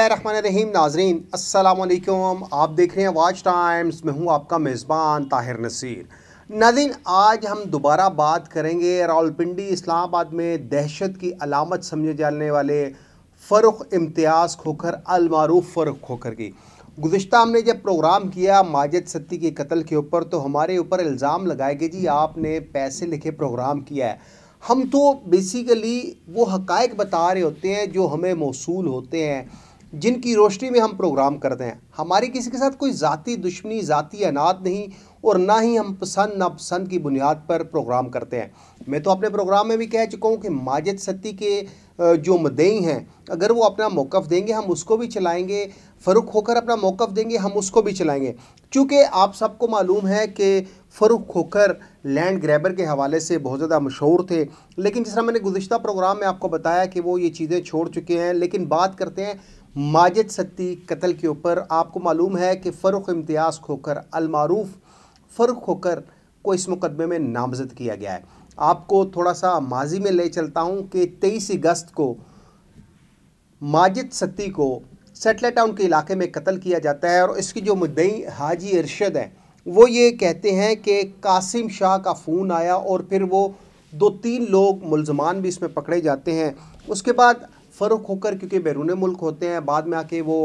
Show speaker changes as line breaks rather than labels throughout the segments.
बिसमीम नाजरीन अल्लाम आप देख रहे हैं वाच टाइम्स मैं हूं आपका मेज़बान ताहिर नसीर नाजीन आज हम दोबारा बात करेंगे रावलपिंडी इस्लामाबाद में दहशत की अलामत समझे जाने वाले फ़रुख इम्तियाज़ खोखर अलमारूफ फ़रुख खोखर की गुज्त हमने जब प्रोग्राम किया माजद सत्ती के कत्ल के ऊपर तो हमारे ऊपर इल्ज़ाम लगाए कि जी आपने पैसे लिखे प्रोग्राम किया है हम तो बेसिकली वो हकायक बता रहे होते हैं जो हमें मौसू होते हैं जिनकी रोशनी में हम प्रोग्राम करते हैं हमारी किसी के साथ कोई ज़ाति दुश्मनी ज़ाती अनाद नहीं और ना ही हम पसंद नापसंद की बुनियाद पर प्रोग्राम करते हैं मैं तो अपने प्रोग्राम में भी कह चुका हूँ कि माजिद सत्ती के जो मदई हैं अगर वो अपना मौक़ देंगे हम उसको भी चलाएँगे फ़रुख खोखर अपना मौक़ देंगे हम उसको भी चलाएँगे चूँकि आप सबको मालूम है कि फ़रुख खोखर लैंड ग्रैबर के हवाले से बहुत ज़्यादा मशहूर थे लेकिन जिस तरह मैंने गुज्त प्रोग्राम में आपको बताया कि वो ये चीज़ें छोड़ चुके हैं लेकिन बात करते हैं माजिद सत्ती कत्ल के ऊपर आपको मालूम है कि फ़रुख इम्तियाज़ खोखर अलमारूफ़ फ़र्क होकर को इस मुकदमे में नामजद किया गया है आपको थोड़ा सा माजी में ले चलता हूँ कि तेईस अगस्त को माजिद सत्ती को सेटलर टाउन के इलाके में कत्ल किया जाता है और इसकी जो मुद्दई हाजी इरशद है वो ये कहते हैं कि कासिम शाह का फ़ोन आया और फिर वो दो तीन लोग मुलजमान भी इसमें पकड़े जाते हैं उसके बाद फ़र्क होकर क्योंकि बैरून मुल्क होते हैं बाद में आके वो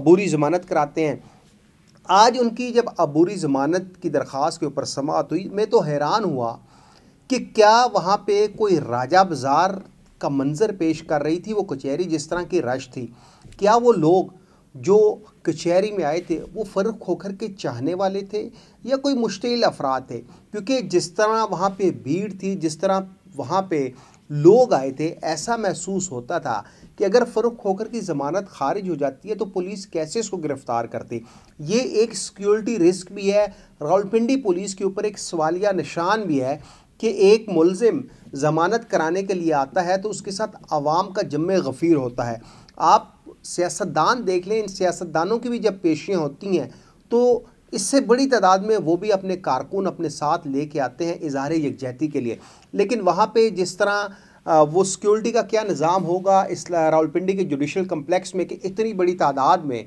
अबूरी ज़मानत कराते हैं आज उनकी जब अबूरी ज़मानत की दरख्वास्त के ऊपर समात हुई मैं तो हैरान हुआ कि क्या वहाँ पे कोई राजा बाज़ार का मंज़र पेश कर रही थी वो कचहरी जिस तरह की रश थी क्या वो लोग जो कचहरी में आए थे वो फ़र्क खोखर के चाहने वाले थे या कोई मुश्तिल अफराद थे क्योंकि जिस तरह वहाँ पे भीड़ थी जिस तरह वहाँ पे लोग आए थे ऐसा महसूस होता था कि अगर फरुख खोकर की ज़मानत खारिज हो जाती है तो पुलिस कैसे इसको गिरफ्तार करती ये एक सिक्योरिटी रिस्क भी है रावलपिंडी पुलिस के ऊपर एक सवालिया निशान भी है कि एक मुलजिम ज़मानत कराने के लिए आता है तो उसके साथ आवाम का जम गफ़ीर होता है आप सियासतदान देख लें इन सियासतदानों की भी जब पेशियाँ होती हैं तो इससे बड़ी तादाद में वो भी अपने कारकुन अपने साथ लेके आते हैं इजहार यकजहती के लिए लेकिन वहाँ पे जिस तरह वो सिक्योरिटी का क्या निज़ाम होगा इस रावलपिंडी के जुडिशल कम्प्लेक्स में कि इतनी बड़ी तादाद में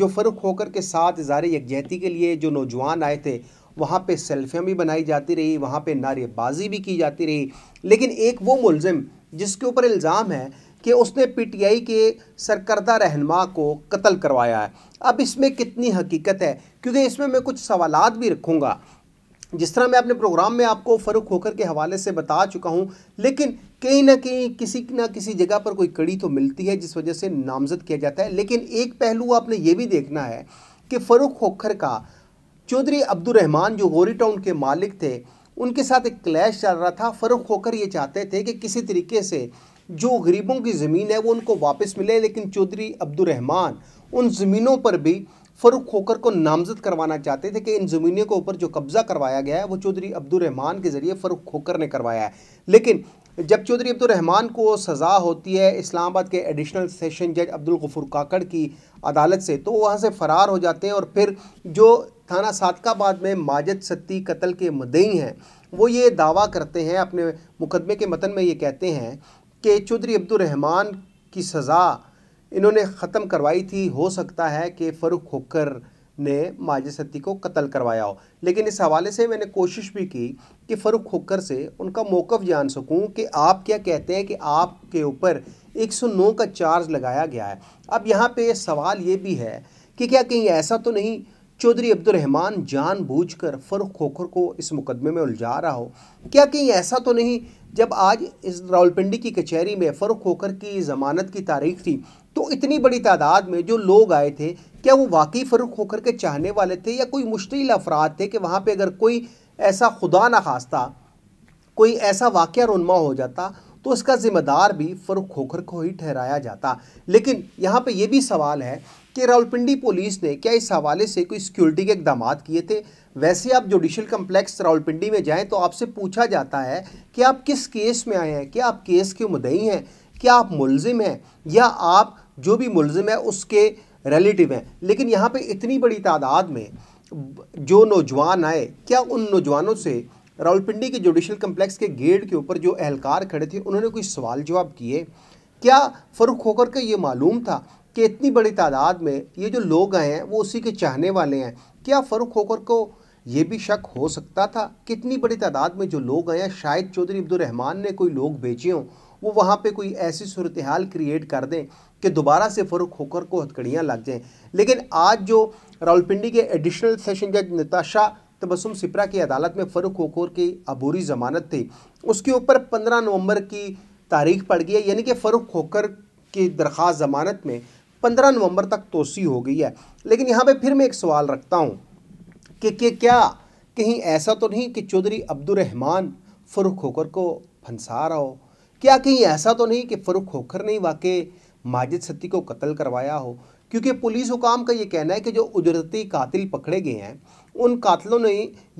जो फ़र्क होकर के साथ इजहार यकजहती के लिए जो नौजवान आए थे वहाँ पे सेल्फियाँ भी बनाई जाती रही वहाँ पे नारेबाजी भी की जाती रही लेकिन एक वो मुलम जिसके ऊपर इल्ज़ाम है कि उसने पीटीआई के सरकर्दा रहनमा को कत्ल करवाया है अब इसमें कितनी हकीकत है क्योंकि इसमें मैं कुछ सवालात भी रखूँगा जिस तरह मैं अपने प्रोग्राम में आपको फ़र्क होकर के हवाले से बता चुका हूँ लेकिन कहीं ना कहीं किसी ना किसी जगह पर कोई कड़ी तो मिलती है जिस वजह से नामजद किया जाता है लेकिन एक पहलू आपने ये भी देखना है कि फ़रूख खोखर का चौधरी अब्दुलरहमान जो गोरी टाउन के मालिक थे उनके साथ एक क्लैश चल रहा था फ़रूख खोखर ये चाहते थे कि किसी तरीके से जो गरीबों की ज़मीन है वो उनको वापस मिले लेकिन चौधरी अब्दुलरहमान उन ज़मीनों पर भी फ़रूक खोकर को नामजद करवाना चाहते थे कि इन ज़मीनों के ऊपर जो कब्ज़ा करवाया गया है वो चौधरी अब्दुलरहमान के ज़रिए फ़रूक खोकर ने करवाया है लेकिन जब चौधरी अब्दुलरहमान को सज़ा होती है इस्लामाबाद के एडिशनल सेशन जज अब्दुल गफूर काकड़ की अदालत से तो वहाँ से फ़रार हो जाते हैं और फिर जो थाना सादकाबाद में माजद सत्ती कत्ल के मदई हैं वो ये दावा करते हैं अपने मुकदमे के मतन में ये कहते हैं कि चौधरी अब्दुलरहमान की सज़ा इन्होंने ख़त्म करवाई थी हो सकता है कि फ़रूख खोकर ने सती को कत्ल करवाया हो लेकिन इस हवाले से मैंने कोशिश भी की कि फ़रूख खोकर से उनका मौक़ जान सकूं कि आप क्या कहते हैं कि आपके ऊपर 109 का चार्ज लगाया गया है अब यहाँ पे सवाल ये भी है कि क्या कहीं ऐसा तो नहीं चौधरी अब्दुलरहमान जानबूझकर फरुख खोखर को इस मुकदमे में उलझा रहा हो क्या कहीं ऐसा तो नहीं जब आज इस रावलपिंडी की कचहरी में फरुख खोखर की ज़मानत की तारीख थी तो इतनी बड़ी तादाद में जो लोग आए थे क्या वो वाकई फरुख खोखर के चाहने वाले थे या कोई मुश्तिल अफराद थे कि वहाँ पर अगर कोई ऐसा खुदा ना खास्ता कोई ऐसा वाक़ रुनमा हो जाता तो उसका ज़िम्मेदार भी फरुख खोखर को ही ठहराया जाता लेकिन यहाँ पे ये भी सवाल है कि रावलपिंडी पुलिस ने क्या इस हवाले से कोई सिक्योरिटी के इकदाम किए थे वैसे आप जुडिशल कम्प्लेक्स रावलपिंडी में जाएं तो आपसे पूछा जाता है कि आप किस केस में आए हैं क्या आप केस के मुदई हैं क्या आप मुलजिम हैं या आप जो भी मुलजिम है उसके रिलेटिव हैं लेकिन यहाँ पर इतनी बड़ी तादाद में जो नौजवान आए क्या उन नौजवानों से रावलपिंडी के जुडिशल कम्प्लेक्स के गेट के ऊपर जो एहलकार खड़े थे उन्होंने कोई सवाल जवाब किए क्या फ़रूख होकर का ये मालूम था कि इतनी बड़ी तादाद में ये जो लोग आए हैं वो उसी के चाहने वाले हैं क्या फ़ारूक खोकर को ये भी शक हो सकता था कितनी बड़ी तादाद में जो लोग आए हैं शायद चौधरी अब्दुलरहमान ने कोई लोग बेचे हों वो वहाँ पे कोई ऐसी सूरत हाल क्रिएट कर दें कि दोबारा से फ़ारूक खोकर को हथकड़ियाँ लग जाएँ लेकिन आज जो रावलपिंडी के एडिशनल सेशन जज नताशा तबसुम सिपरा की अदालत में फ़ारूक खोकर की अबूरी ज़मानत थी उसके ऊपर पंद्रह नवंबर की तारीख पड़ गई है यानी कि फ़ारूक खोकर की दरख्वास्त ज़मानत में पंद्रह नवंबर तक तोसी हो गई है लेकिन यहाँ पे फिर मैं एक सवाल रखता हूँ कि, के क्या कहीं ऐसा तो नहीं कि चौधरी अब्दुलरहमान फ़रुख खोखर को फंसा रहा हो क्या कहीं ऐसा तो नहीं कि फ़रुख खोखर ने वाकई माजिद सत्ती को कत्ल करवाया हो क्योंकि पुलिस हुकाम का ये कहना है कि जो उजरती कातिल पकड़े गए हैं उन कातलों ने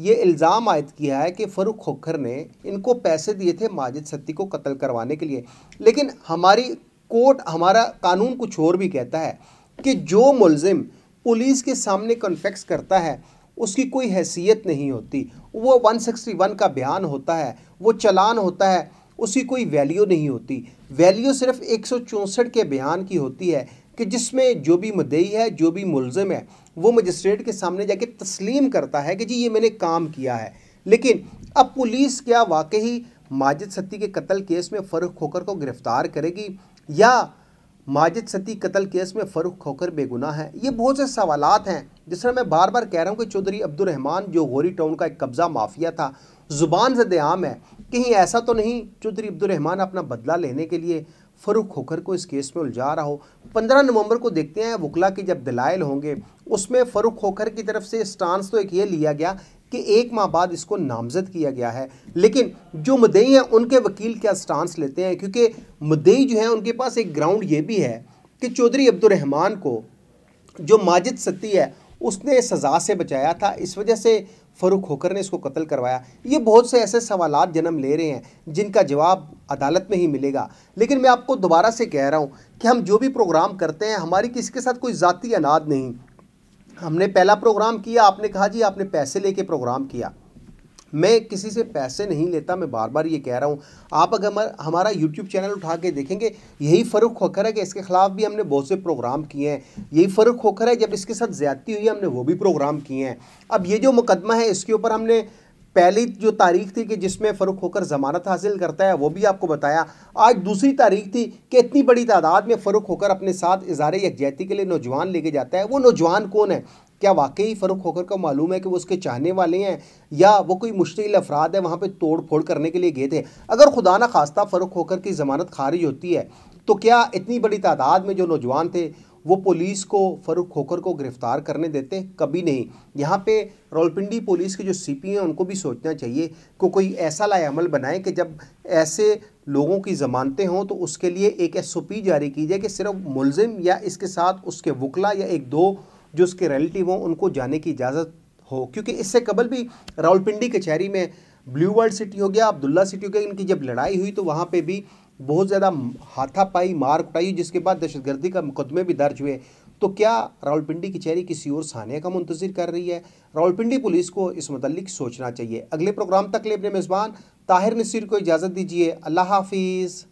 ये इल्ज़ाम आयद किया है कि फ़रुख खोखर ने इनको पैसे दिए थे माजिद सत्ती को कत्ल करवाने के लिए लेकिन हमारी कोर्ट हमारा कानून कुछ और भी कहता है कि जो मुलजिम पुलिस के सामने कन्फेक्स करता है उसकी कोई हैसियत नहीं होती वो 161 का बयान होता है वो चलान होता है उसकी कोई वैल्यू नहीं होती वैल्यू सिर्फ एक के बयान की होती है कि जिसमें जो भी मदई है जो भी मुलजम है वो मजिस्ट्रेट के सामने जाके तस्लीम करता है कि जी ये मैंने काम किया है लेकिन अब पुलिस क्या वाकई माजिद सत्ती के कत्ल केस में फ़र्क खोकर को गिरफ़्तार करेगी या माजिद सती कत्ल केस में फ़रूख खोकर बेगुनाह है ये बहुत से सवालत हैं जिस तरह मैं बार बार कह रहा हूँ कि चौधरी अब्दुलरहमान जो गोरी टाउन का एक कब्ज़ा माफिया था ज़ुबान से आम है कहीं ऐसा तो नहीं चौधरी अब्दुलरहमान अपना बदला लेने के लिए फ़रूख खोखर को इस केस में उलझा रहा हो पंद्रह नवंबर को देखते हैं वकला के जब दलाइल होंगे उसमें फ़रूख खोखर की तरफ से स्टांस तो एक ये लिया गया कि एक माह बाद इसको नामजद किया गया है लेकिन जो मदई हैं उनके वकील क्या स्टांस लेते हैं क्योंकि मदई जो हैं उनके पास एक ग्राउंड ये भी है कि चौधरी अब्दुलरहमान को जो माजिद सत्ती है उसने सज़ा से बचाया था इस वजह से फ़रूक होकर ने इसको कत्ल करवाया ये बहुत से ऐसे सवाल जन्म ले रहे हैं जिनका जवाब अदालत में ही मिलेगा लेकिन मैं आपको दोबारा से कह रहा हूँ कि हम जो भी प्रोग्राम करते हैं हमारी किसी के साथ कोई ज़ाती अनाद नहीं हमने पहला प्रोग्राम किया आपने कहा जी आपने पैसे लेके प्रोग्राम किया मैं किसी से पैसे नहीं लेता मैं बार बार ये कह रहा हूँ आप अगर हमार, हमारा यूट्यूब चैनल उठा के देखेंगे यही फ़र्क खोखर है कि इसके ख़िलाफ़ भी हमने बहुत से प्रोग्राम किए हैं यही फ़र्क खोखर है जब इसके साथ ज़्यादती हुई हमने वो भी प्रोग्राम किए हैं अब ये जो मुकदमा है इसके ऊपर हमने पहली जो तारीख थी कि जिसमें फ़र्रुख होकर ज़मानत हासिल करता है वो भी आपको बताया आज दूसरी तारीख थी कि इतनी बड़ी तादाद में फ़र्रुख होकर अपने साथ इज़ार यकजहती के लिए नौजवान लेके जाता है वो नौजवान कौन है क्या वाकई फ़र्रुख होकर का मालूम है कि वो उसके चाहने वाले हैं या वो कोई मुश्किल अफराद है वहाँ पर तोड़ फोड़ करने के लिए गए थे अगर खुदा ना खास्ता फ़र्रुख होकर की ज़मानत खारिज होती है तो क्या इतनी बड़ी तादाद में जो नौजवान थे वो पुलिस को फरूख खोकर को गिरफ्तार करने देते कभी नहीं यहाँ पे रोलपिंडी पुलिस के जो सीपी हैं उनको भी सोचना चाहिए कि कोई ऐसा लायामल बनाए कि जब ऐसे लोगों की ज़मानतें हों तो उसके लिए एक एस जारी की जाए कि सिर्फ मुलजिम या इसके साथ उसके वकला या एक दो जो उसके रिलेटिव हों उनको जाने की इजाज़त हो क्योंकि इससे कबल भी रावलपिंडी कचहरी में ब्लू वर्ल्ड सिटी हो गया अब्दुल्ला सिटी हो गया इनकी जब लड़ाई हुई तो वहाँ पे भी बहुत ज़्यादा हाथापाई मार कुटाई जिसके बाद दहशतगर्दी का मुकदमे भी दर्ज हुए तो क्या रावलपिंडी कचहरी किसी और सानिया का मुंतजर कर रही है रावलपिंडी पुलिस को इस मतलब सोचना चाहिए अगले प्रोग्राम तक ले अपने मेज़बान ताहिर नसीर को इजाज़त दीजिए अल्लाह हाफिज़